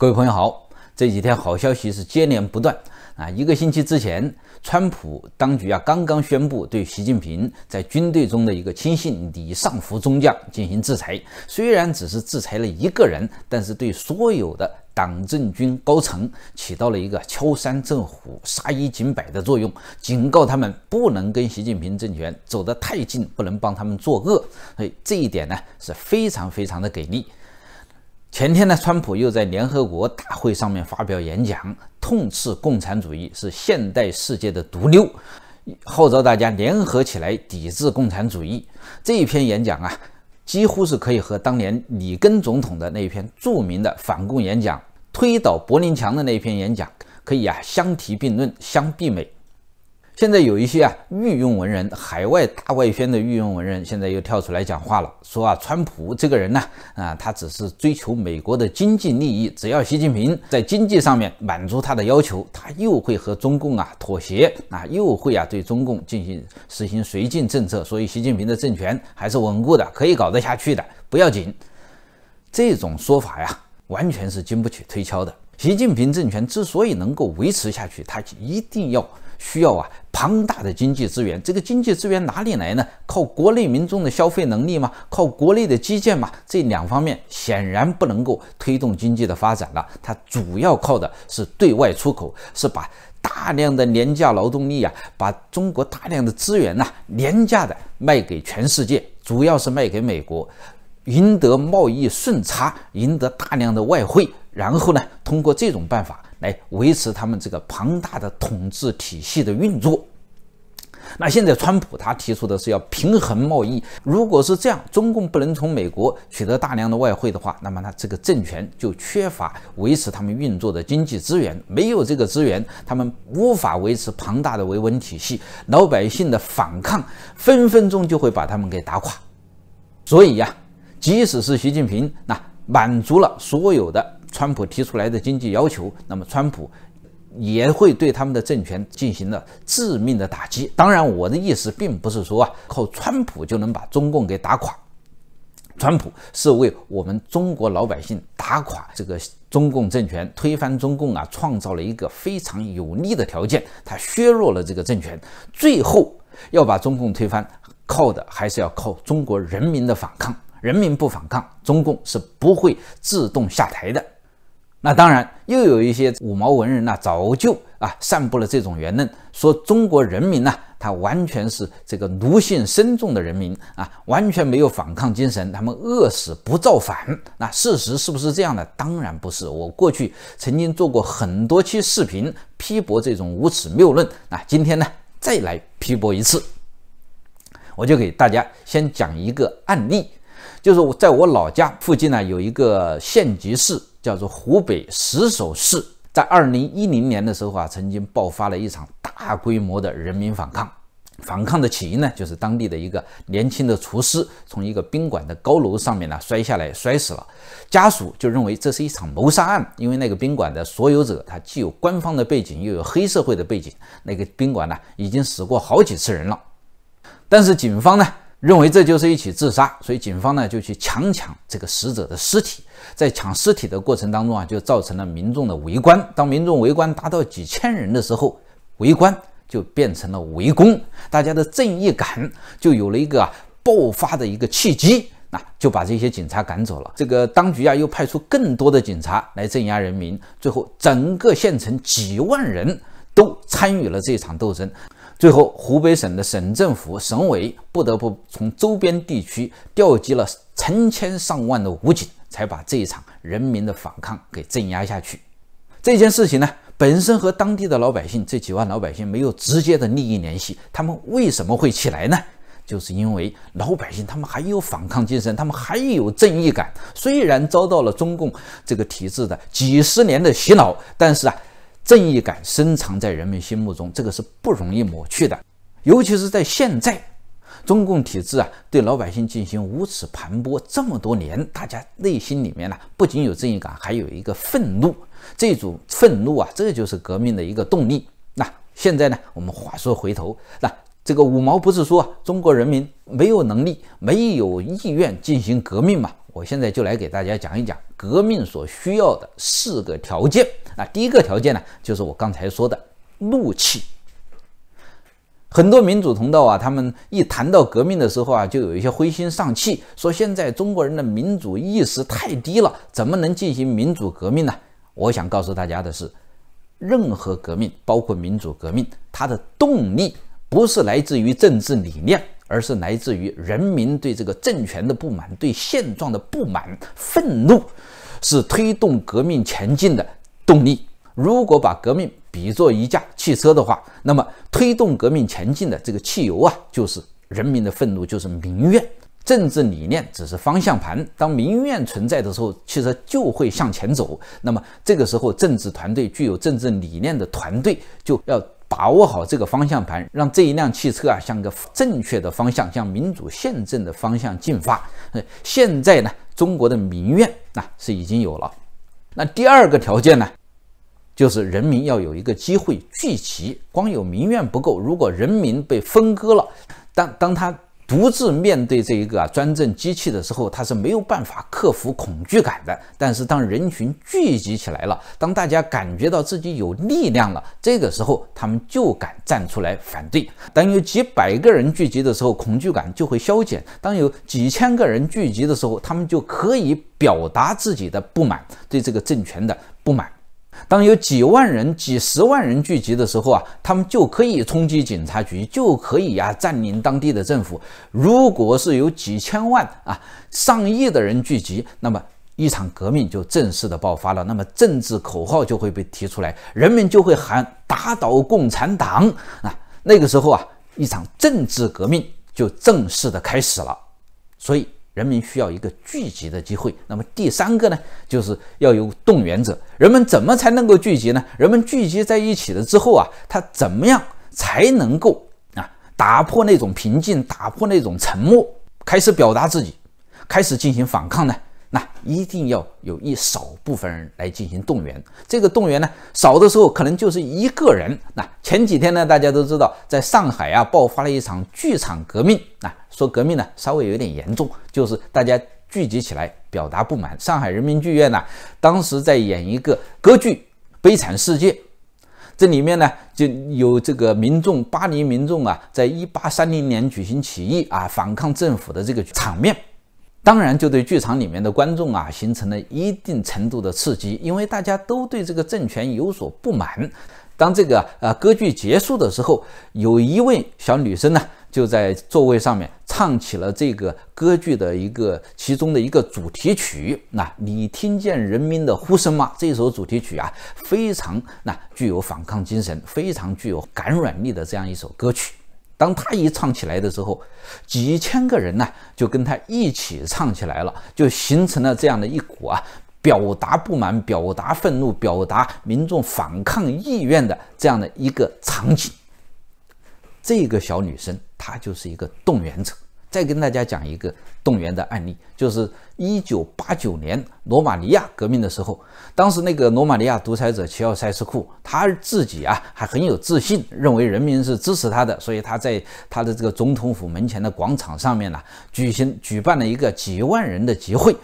各位朋友好，这几天好消息是接连不断啊！一个星期之前，川普当局啊刚刚宣布对习近平在军队中的一个亲信李尚福中将进行制裁，虽然只是制裁了一个人，但是对所有的党政军高层起到了一个敲山震虎、杀一儆百的作用，警告他们不能跟习近平政权走得太近，不能帮他们作恶，所以这一点呢是非常非常的给力。前天呢，川普又在联合国大会上面发表演讲，痛斥共产主义是现代世界的毒瘤，号召大家联合起来抵制共产主义。这一篇演讲啊，几乎是可以和当年里根总统的那一篇著名的反共演讲、推倒柏林墙的那一篇演讲，可以啊相提并论、相媲美。现在有一些啊，御用文人，海外大外宣的御用文人，现在又跳出来讲话了，说啊，川普这个人呢，啊，他只是追求美国的经济利益，只要习近平在经济上面满足他的要求，他又会和中共啊妥协，啊，又会啊对中共进行实行绥靖政策，所以习近平的政权还是稳固的，可以搞得下去的，不要紧。这种说法呀，完全是经不起推敲的。习近平政权之所以能够维持下去，他一定要需要啊。庞大的经济资源，这个经济资源哪里来呢？靠国内民众的消费能力吗？靠国内的基建吗？这两方面显然不能够推动经济的发展了。它主要靠的是对外出口，是把大量的廉价劳动力啊，把中国大量的资源呐，廉价的卖给全世界，主要是卖给美国，赢得贸易顺差，赢得大量的外汇，然后呢，通过这种办法。来维持他们这个庞大的统治体系的运作。那现在，川普他提出的是要平衡贸易。如果是这样，中共不能从美国取得大量的外汇的话，那么呢，这个政权就缺乏维持他们运作的经济资源。没有这个资源，他们无法维持庞大的维稳体系。老百姓的反抗分分钟就会把他们给打垮。所以呀，即使是习近平，那满足了所有的。川普提出来的经济要求，那么川普也会对他们的政权进行了致命的打击。当然，我的意思并不是说啊，靠川普就能把中共给打垮。川普是为我们中国老百姓打垮这个中共政权、推翻中共啊，创造了一个非常有利的条件。他削弱了这个政权，最后要把中共推翻，靠的还是要靠中国人民的反抗。人民不反抗，中共是不会自动下台的。那当然，又有一些五毛文人呢，早就啊散布了这种言论，说中国人民呢，他完全是这个奴性深重的人民啊，完全没有反抗精神，他们饿死不造反。那事实是不是这样的？当然不是。我过去曾经做过很多期视频批驳这种无耻谬论。那今天呢，再来批驳一次，我就给大家先讲一个案例。就是我在我老家附近呢，有一个县级市叫做湖北石首市，在二零一零年的时候啊，曾经爆发了一场大规模的人民反抗。反抗的起因呢，就是当地的一个年轻的厨师从一个宾馆的高楼上面呢摔下来，摔死了。家属就认为这是一场谋杀案，因为那个宾馆的所有者他既有官方的背景，又有黑社会的背景。那个宾馆呢，已经死过好几次人了。但是警方呢？认为这就是一起自杀，所以警方呢就去强抢这个死者的尸体，在抢尸体的过程当中啊，就造成了民众的围观。当民众围观达到几千人的时候，围观就变成了围攻，大家的正义感就有了一个爆发的一个契机，那就把这些警察赶走了。这个当局啊，又派出更多的警察来镇压人民，最后整个县城几万人都参与了这场斗争。最后，湖北省的省政府、省委不得不从周边地区调集了成千上万的武警，才把这一场人民的反抗给镇压下去。这件事情呢，本身和当地的老百姓这几万老百姓没有直接的利益联系，他们为什么会起来呢？就是因为老百姓他们还有反抗精神，他们还有正义感。虽然遭到了中共这个体制的几十年的洗脑，但是啊。正义感深藏在人们心目中，这个是不容易抹去的，尤其是在现在，中共体制啊，对老百姓进行无耻盘剥这么多年，大家内心里面呢，不仅有正义感，还有一个愤怒，这种愤怒啊，这就是革命的一个动力。那现在呢，我们话说回头，那。这个五毛不是说中国人民没有能力、没有意愿进行革命吗？我现在就来给大家讲一讲革命所需要的四个条件啊。第一个条件呢，就是我刚才说的怒气。很多民主同道啊，他们一谈到革命的时候啊，就有一些灰心丧气，说现在中国人的民主意识太低了，怎么能进行民主革命呢？我想告诉大家的是，任何革命，包括民主革命，它的动力。不是来自于政治理念，而是来自于人民对这个政权的不满，对现状的不满，愤怒是推动革命前进的动力。如果把革命比作一架汽车的话，那么推动革命前进的这个汽油啊，就是人民的愤怒，就是民怨。政治理念只是方向盘。当民怨存在的时候，汽车就会向前走。那么这个时候，政治团队具有政治理念的团队就要。把握好这个方向盘，让这一辆汽车啊向个正确的方向，向民主宪政的方向进发。嗯，现在呢，中国的民怨那是已经有了。那第二个条件呢，就是人民要有一个机会聚集。光有民怨不够，如果人民被分割了，当当他。独自面对这一个专政机器的时候，他是没有办法克服恐惧感的。但是，当人群聚集起来了，当大家感觉到自己有力量了，这个时候，他们就敢站出来反对。当有几百个人聚集的时候，恐惧感就会消减；当有几千个人聚集的时候，他们就可以表达自己的不满，对这个政权的不满。当有几万人、几十万人聚集的时候啊，他们就可以冲击警察局，就可以呀占领当地的政府。如果是有几千万啊、上亿的人聚集，那么一场革命就正式的爆发了。那么政治口号就会被提出来，人们就会喊打倒共产党啊。那个时候啊，一场政治革命就正式的开始了。所以。人民需要一个聚集的机会。那么第三个呢，就是要有动员者。人们怎么才能够聚集呢？人们聚集在一起了之后啊，他怎么样才能够啊打破那种平静，打破那种沉默，开始表达自己，开始进行反抗呢？那一定要有一少部分人来进行动员，这个动员呢，少的时候可能就是一个人。那前几天呢，大家都知道，在上海啊爆发了一场剧场革命啊，说革命呢稍微有点严重，就是大家聚集起来表达不满。上海人民剧院呢，当时在演一个歌剧《悲惨世界》，这里面呢就有这个民众巴黎民众啊，在一八三零年举行起义啊，反抗政府的这个场面。当然，就对剧场里面的观众啊，形成了一定程度的刺激，因为大家都对这个政权有所不满。当这个呃歌剧结束的时候，有一位小女生呢，就在座位上面唱起了这个歌剧的一个其中的一个主题曲。那你听见人民的呼声吗？这首主题曲啊，非常那具有反抗精神，非常具有感染力的这样一首歌曲。当他一唱起来的时候，几千个人呢就跟他一起唱起来了，就形成了这样的一股啊，表达不满、表达愤怒、表达民众反抗意愿的这样的一个场景。这个小女生她就是一个动员者。再跟大家讲一个动员的案例，就是一九八九年罗马尼亚革命的时候，当时那个罗马尼亚独裁者齐奥塞斯库，他自己啊还很有自信，认为人民是支持他的，所以他在他的这个总统府门前的广场上面呢，举行举办了一个几万人的集会。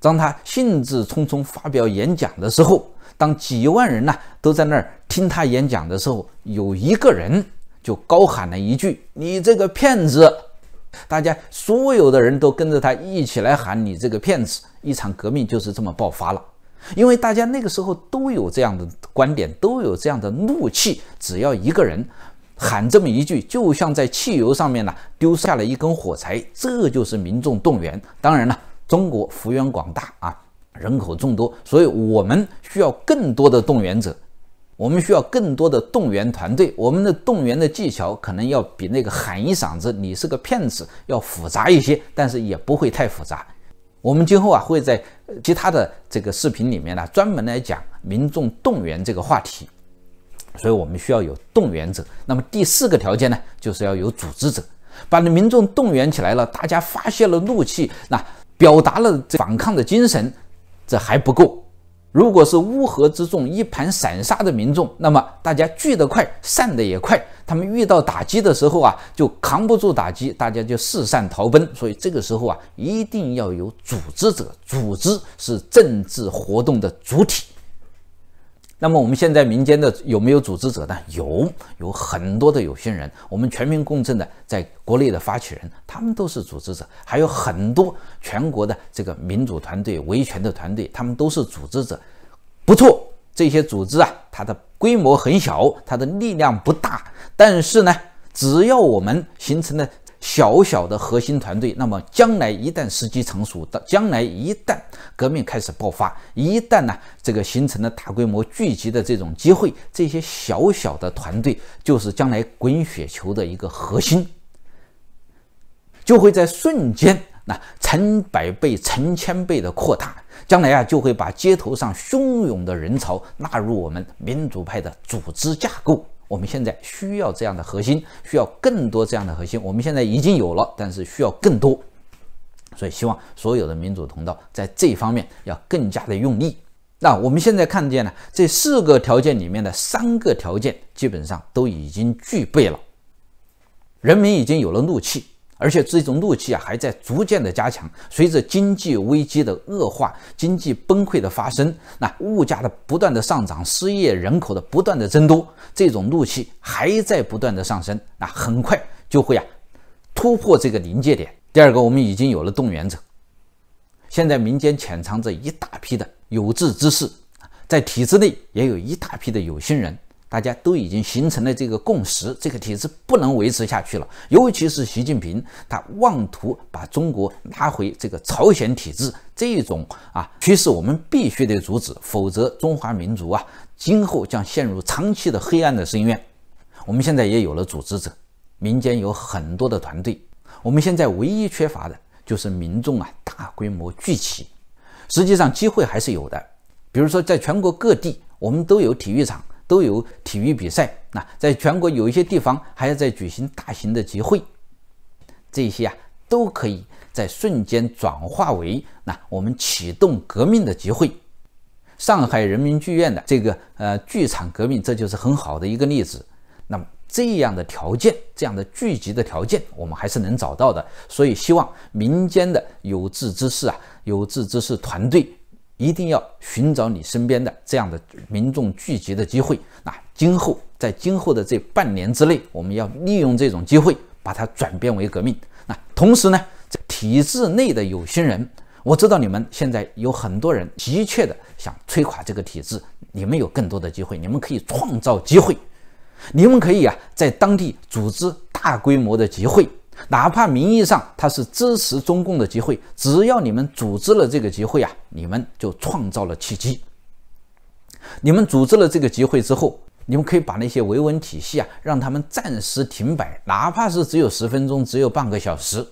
当他兴致冲冲发表演讲的时候，当几万人呢都在那儿听他演讲的时候，有一个人就高喊了一句：“你这个骗子！”大家所有的人都跟着他一起来喊你这个骗子，一场革命就是这么爆发了。因为大家那个时候都有这样的观点，都有这样的怒气，只要一个人喊这么一句，就像在汽油上面呢丢下了一根火柴，这就是民众动员。当然了，中国幅员广大啊，人口众多，所以我们需要更多的动员者。我们需要更多的动员团队，我们的动员的技巧可能要比那个喊一嗓子“你是个骗子”要复杂一些，但是也不会太复杂。我们今后啊会在其他的这个视频里面呢专门来讲民众动员这个话题，所以我们需要有动员者。那么第四个条件呢，就是要有组织者，把那民众动员起来了，大家发泄了怒气，那表达了反抗的精神，这还不够。如果是乌合之众、一盘散沙的民众，那么大家聚得快，散得也快。他们遇到打击的时候啊，就扛不住打击，大家就四散逃奔。所以这个时候啊，一定要有组织者，组织是政治活动的主体。那么我们现在民间的有没有组织者呢？有，有很多的有心人。我们全民共振的在国内的发起人，他们都是组织者。还有很多全国的这个民主团队、维权的团队，他们都是组织者。不错，这些组织啊，它的规模很小，它的力量不大，但是呢，只要我们形成了。小小的核心团队，那么将来一旦时机成熟，到将来一旦革命开始爆发，一旦呢这个形成了大规模聚集的这种机会，这些小小的团队就是将来滚雪球的一个核心，就会在瞬间那成百倍、成千倍的扩大，将来啊就会把街头上汹涌的人潮纳入我们民主派的组织架构。我们现在需要这样的核心，需要更多这样的核心。我们现在已经有了，但是需要更多，所以希望所有的民主通道在这方面要更加的用力。那我们现在看见呢，这四个条件里面的三个条件基本上都已经具备了，人民已经有了怒气。而且这种怒气啊，还在逐渐的加强。随着经济危机的恶化、经济崩溃的发生，那物价的不断的上涨、失业人口的不断的增多，这种怒气还在不断的上升。啊，很快就会啊突破这个临界点。第二个，我们已经有了动员者，现在民间潜藏着一大批的有志之士，在体制内也有一大批的有心人。大家都已经形成了这个共识，这个体制不能维持下去了。尤其是习近平，他妄图把中国拉回这个朝鲜体制，这种啊趋势我们必须得阻止，否则中华民族啊今后将陷入长期的黑暗的深渊。我们现在也有了组织者，民间有很多的团队。我们现在唯一缺乏的就是民众啊大规模聚集。实际上机会还是有的，比如说在全国各地，我们都有体育场。都有体育比赛，那在全国有一些地方还要在举行大型的集会，这些啊都可以在瞬间转化为那我们启动革命的集会。上海人民剧院的这个呃剧场革命，这就是很好的一个例子。那么这样的条件，这样的聚集的条件，我们还是能找到的。所以希望民间的有志之士啊，有志之士团队。一定要寻找你身边的这样的民众聚集的机会。那今后在今后的这半年之内，我们要利用这种机会，把它转变为革命。那同时呢，体制内的有心人，我知道你们现在有很多人急切的想摧垮这个体制，你们有更多的机会，你们可以创造机会，你们可以啊，在当地组织大规模的集会。哪怕名义上他是支持中共的集会，只要你们组织了这个集会啊，你们就创造了奇迹。你们组织了这个集会之后，你们可以把那些维稳体系啊，让他们暂时停摆，哪怕是只有十分钟，只有半个小时，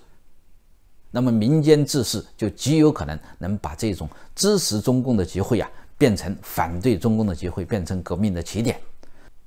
那么民间志士就极有可能能把这种支持中共的集会啊，变成反对中共的集会，变成革命的起点。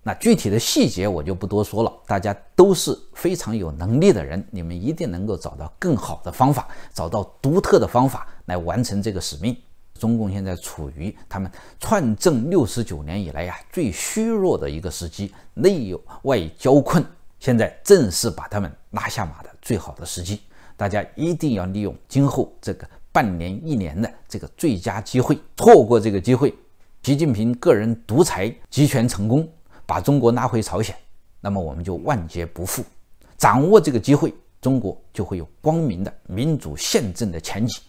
那具体的细节我就不多说了。大家都是非常有能力的人，你们一定能够找到更好的方法，找到独特的方法来完成这个使命。中共现在处于他们篡政六十九年以来呀最虚弱的一个时期，内有外交困，现在正是把他们拉下马的最好的时机。大家一定要利用今后这个半年一年的这个最佳机会，错过这个机会，习近平个人独裁集权成功。把中国拉回朝鲜，那么我们就万劫不复。掌握这个机会，中国就会有光明的民主宪政的前景。